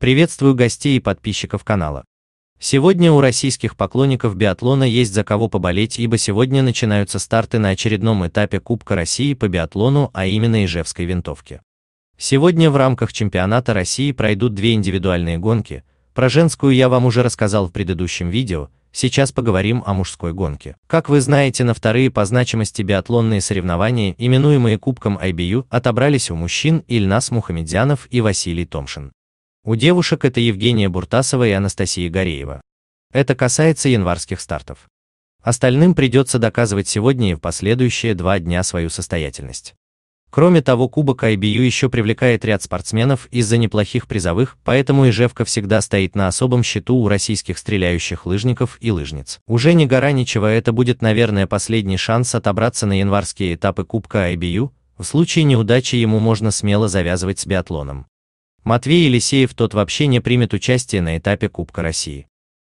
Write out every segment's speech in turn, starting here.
Приветствую гостей и подписчиков канала. Сегодня у российских поклонников биатлона есть за кого поболеть, ибо сегодня начинаются старты на очередном этапе Кубка России по биатлону, а именно Ижевской винтовки. Сегодня в рамках чемпионата России пройдут две индивидуальные гонки, про женскую я вам уже рассказал в предыдущем видео, сейчас поговорим о мужской гонке. Как вы знаете, на вторые по значимости биатлонные соревнования, именуемые Кубком IBU, отобрались у мужчин Ильнас Мухамедзянов и Василий Томшин. У девушек это Евгения Буртасова и Анастасия Гореева. Это касается январских стартов. Остальным придется доказывать сегодня и в последующие два дня свою состоятельность. Кроме того, Кубок IBU еще привлекает ряд спортсменов из-за неплохих призовых, поэтому и Жевка всегда стоит на особом счету у российских стреляющих лыжников и лыжниц. Уже не гора ничего, это будет, наверное, последний шанс отобраться на январские этапы Кубка IBU, в случае неудачи ему можно смело завязывать с биатлоном. Матвей Елисеев тот вообще не примет участие на этапе Кубка России.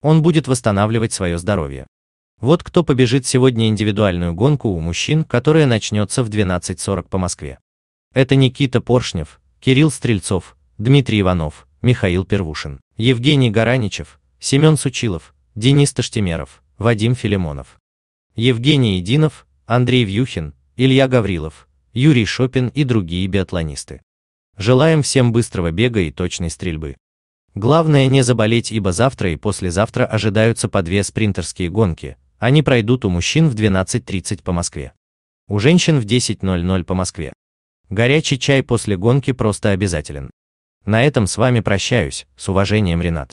Он будет восстанавливать свое здоровье. Вот кто побежит сегодня индивидуальную гонку у мужчин, которая начнется в 12.40 по Москве. Это Никита Поршнев, Кирилл Стрельцов, Дмитрий Иванов, Михаил Первушин, Евгений Гараничев, Семен Сучилов, Денис Таштемеров, Вадим Филимонов, Евгений Единов, Андрей Вьюхин, Илья Гаврилов, Юрий Шопин и другие биатлонисты. Желаем всем быстрого бега и точной стрельбы. Главное не заболеть, ибо завтра и послезавтра ожидаются по две спринтерские гонки, они пройдут у мужчин в 12.30 по Москве. У женщин в 10.00 по Москве. Горячий чай после гонки просто обязателен. На этом с вами прощаюсь, с уважением Ренат.